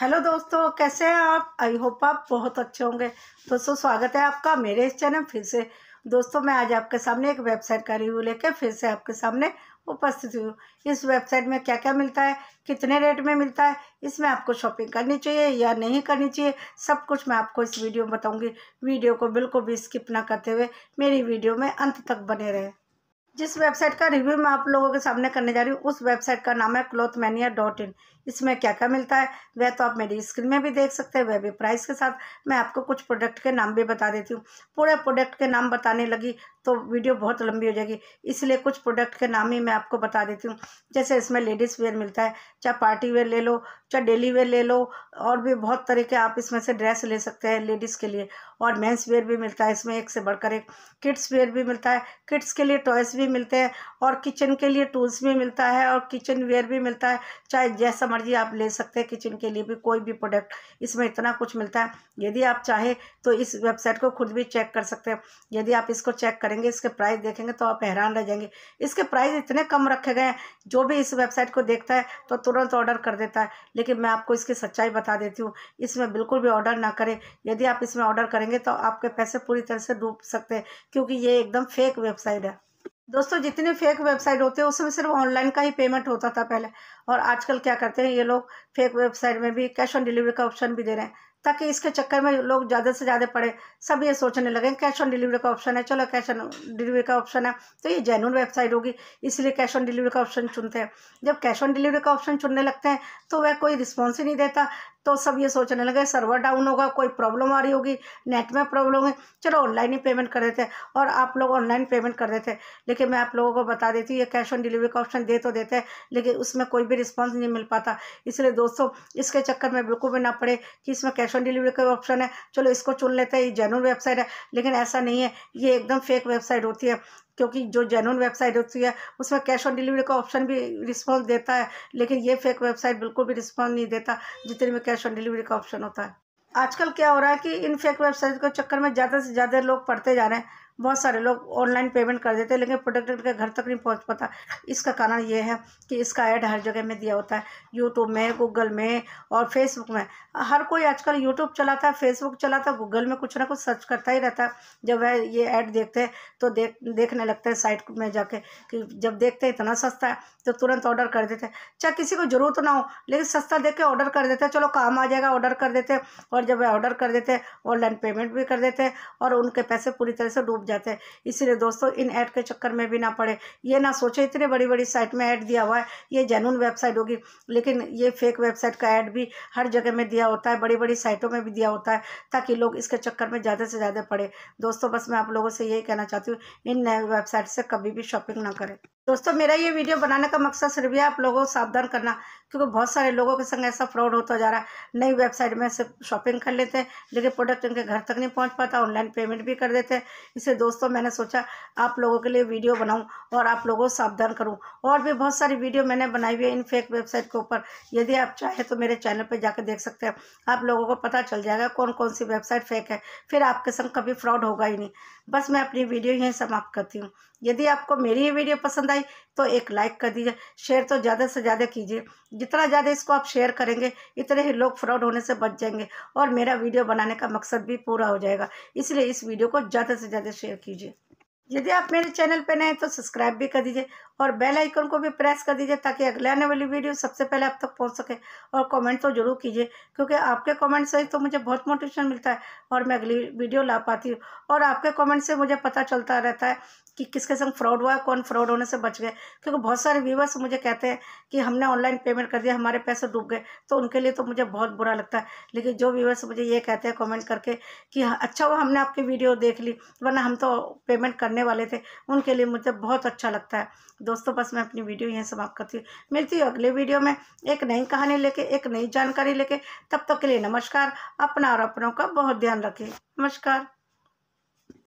hello दोस्तों कैसे हैं आप आई होप आप बहुत अच्छे होंगे दोस्तों स्वागत है आपका मेरे इस चैनल फिर से दोस्तों मैं आज आपके सामने एक वेबसाइट का रिव्यू लेके फिर से आपके सामने उपस्थित हूँ इस वेबसाइट में क्या क्या मिलता है कितने रेट में मिलता है इसमें आपको शॉपिंग करनी चाहिए या नहीं करनी चाहिए सब कुछ मैं आपको इस वीडियो में बताऊँगी वीडियो को बिल्कुल भी स्किप ना करते हुए मेरी वीडियो में अंत तक बने रहें जिस वेबसाइट का रिव्यू मैं आप लोगों के सामने करने जा रही हूँ उस वेबसाइट का नाम है क्लोथ मैनिया डॉट इन इसमें क्या क्या मिलता है वह तो आप मेरी स्क्रीन में भी देख सकते हैं वह भी प्राइस के साथ मैं आपको कुछ प्रोडक्ट के नाम भी बता देती हूँ पूरे प्रोडक्ट के नाम बताने लगी तो वीडियो बहुत लंबी हो जाएगी इसलिए कुछ प्रोडक्ट के नाम ही मैं आपको बता देती हूँ जैसे इसमें लेडीज़ वेयर मिलता है चाहे पार्टी वेयर ले लो चाहे डेली वेयर ले लो और भी बहुत तरह के आप इसमें से ड्रेस ले सकते हैं लेडीज़ के लिए और मेंस वेयर भी मिलता है इसमें एक से बढ़कर एक किड्स वेयर भी मिलता है किड्स के लिए टॉयस भी मिलते हैं और किचन के लिए टूल्स भी मिलता है और किचन वेयर भी मिलता है चाहे जैसा मर्जी आप ले सकते हैं किचन के लिए भी कोई भी प्रोडक्ट इसमें इतना कुछ मिलता है यदि आप चाहें तो इस वेबसाइट को खुद भी चेक कर सकते हैं यदि आप इसको चेक करेंगे इसके प्राइस देखेंगे तो आप हैरान रह जाएंगे इसके प्राइस इतने कम रखे गए हैं जो भी इस वेबसाइट को देखता है तो तुरंत ऑर्डर कर देता है लेकिन मैं आपको इसकी सच्चाई बता देती हूँ इसमें बिल्कुल भी ऑर्डर ना करें यदि आप इसमें ऑर्डर करेंगे करेंगे तो आपके पैसे पूरी तरह से डूब सकते हैं क्योंकि ये एकदम फेक वेबसाइट है दोस्तों जितने फेक वेबसाइट होते हैं उसमें सिर्फ ऑनलाइन का ही पेमेंट होता था पहले और आजकल क्या करते हैं ये लोग फेक वेबसाइट में भी कैश ऑन डिलीवरी का ऑप्शन भी दे रहे हैं ताकि इसके चक्कर में लोग ज़्यादा से ज़्यादा पड़े सब ये सोचने लगे कैश ऑन डिलीवरी का ऑप्शन है चलो कैश ऑन डिलीवरी का ऑप्शन है तो ये जेनुअन वेबसाइट होगी इसलिए कैश ऑन डिलीवरी का ऑप्शन चुनते हैं जब कैश ऑन डिलीवरी का ऑप्शन चुनने लगते हैं तो वह कोई रिस्पॉन्स ही नहीं देता तो सब ये सोचने लगे सर्वर डाउन होगा कोई प्रॉब्लम आ रही होगी नेट में प्रॉब्लम है चलो ऑनलाइन ही पेमेंट कर देते हैं और आप लोग ऑनलाइन पेमेंट कर देते हैं लेकिन मैं आप लोगों को बता देती हूँ ये कैश ऑन डिलीवरी का ऑप्शन दे तो देते हैं लेकिन उसमें कोई भी रिस्पॉन्स नहीं मिल पाता इसलिए दोस्तों इसके चक्कर में बिल्कुल भी ना पड़े कि इसमें कैश ऑन डिलीवरी का ऑप्शन है चलो इसको चुन लेते हैं ये जेनुअन वेबसाइट है लेकिन ऐसा नहीं है ये एकदम फेक वेबसाइट होती है क्योंकि जो जेनुअन वेबसाइट होती है उसमें कैश ऑन डिलीवरी का ऑप्शन भी रिस्पॉन्स देता है लेकिन ये फेक वेबसाइट बिल्कुल भी रिस्पॉन्स नहीं देता जितने में कैश ऑन डिलीवरी का ऑप्शन होता है आजकल क्या हो रहा है कि इन फेक वेबसाइट के चक्कर में ज़्यादा से ज़्यादा लोग पढ़ते जा रहे हैं बहुत सारे लोग ऑनलाइन पेमेंट कर देते हैं लेकिन प्रोडक्ट उनके घर तक नहीं पहुंच पाता इसका कारण ये है कि इसका ऐड हर जगह में दिया होता है यूट्यूब में गूगल में और फेसबुक में हर कोई आजकल यूट्यूब चलाता है फेसबुक चलाता है गूगल में कुछ ना कुछ सर्च करता ही रहता है जब वह ये ऐड देखते हैं तो देख देखने लगते हैं साइट में जाके कि जब देखते हैं इतना सस्ता है तो तुरंत ऑर्डर कर देते हैं चाहे किसी को ज़रूरत ना हो लेकिन सस्ता देख के ऑर्डर कर देते हैं चलो काम आ जाएगा ऑर्डर कर देते हैं और जब वह ऑर्डर कर देते हैं ऑनलाइन पेमेंट भी कर देते हैं और उनके पैसे पूरी तरह से डूब डूब जाते हैं इसलिए दोस्तों इन ऐड के चक्कर में भी ना पड़े ये ना सोचे इतने बड़ी बड़ी साइट में ऐड दिया हुआ है ये जेनून वेबसाइट होगी लेकिन ये फेक वेबसाइट का ऐड भी हर जगह में दिया होता है बड़ी बड़ी साइटों में भी दिया होता है ताकि लोग इसके चक्कर में ज़्यादा से ज़्यादा पड़े दोस्तों बस मैं आप लोगों से यही कहना चाहती हूँ इन नए वेबसाइट से कभी भी शॉपिंग ना करें दोस्तों मेरा ये वीडियो बनाने का मकसद सिर्फ यह आप लोगों को सावधान करना क्योंकि बहुत सारे लोगों के संग ऐसा फ्रॉड होता जा रहा है नई वेबसाइट में से शॉपिंग कर लेते हैं लेकिन प्रोडक्ट उनके घर तक नहीं पहुंच पाता ऑनलाइन पेमेंट भी कर देते हैं इसलिए दोस्तों मैंने सोचा आप लोगों के लिए वीडियो बनाऊँ और आप लोगों को सावधान करूँ और भी बहुत सारी वीडियो मैंने बनाई हुई है इन फेक वेबसाइट के ऊपर यदि आप चाहें तो मेरे चैनल पर जाकर देख सकते हैं आप लोगों को पता चल जाएगा कौन कौन सी वेबसाइट फेक है फिर आपके संग कभी फ्रॉड होगा ही नहीं बस मैं अपनी वीडियो यहीं समाप्त करती हूँ यदि आपको मेरी ये वीडियो पसंद आई तो एक लाइक कर दीजिए शेयर तो ज़्यादा से ज़्यादा कीजिए जितना ज़्यादा इसको आप शेयर करेंगे इतने ही लोग फ्रॉड होने से बच जाएंगे और मेरा वीडियो बनाने का मकसद भी पूरा हो जाएगा इसलिए इस वीडियो को ज़्यादा से ज़्यादा शेयर कीजिए यदि आप मेरे चैनल पर नए हैं तो सब्सक्राइब भी कर दीजिए और बेल आइकन को भी प्रेस कर दीजिए ताकि अगले आने वाली वीडियो सबसे पहले आप तक पहुंच सके और कमेंट तो जरूर कीजिए क्योंकि आपके कमेंट से तो मुझे बहुत मोटिवेशन मिलता है और मैं अगली वीडियो ला पाती हूँ और आपके कमेंट से मुझे पता चलता रहता है कि किसके संग फ्रॉड हुआ कौन फ्रॉड होने से बच गए क्योंकि बहुत सारे व्यूवर्स मुझे कहते हैं कि हमने ऑनलाइन पेमेंट कर दिया हमारे पैसे डूब गए तो उनके लिए तो मुझे बहुत बुरा लगता है लेकिन जो व्यूवर्स मुझे ये कहते हैं कॉमेंट करके कि हाँ, अच्छा वो हमने आपकी वीडियो देख ली वरना हम तो पेमेंट कर करने वाले थे उनके लिए मुझे बहुत अच्छा लगता है दोस्तों बस मैं अपनी वीडियो यहीं समाप्त करती हूँ मिलती हूँ अगले वीडियो में एक नई कहानी लेके एक नई जानकारी लेके तब तक के लिए नमस्कार अपना और अपनों का बहुत ध्यान रखें नमस्कार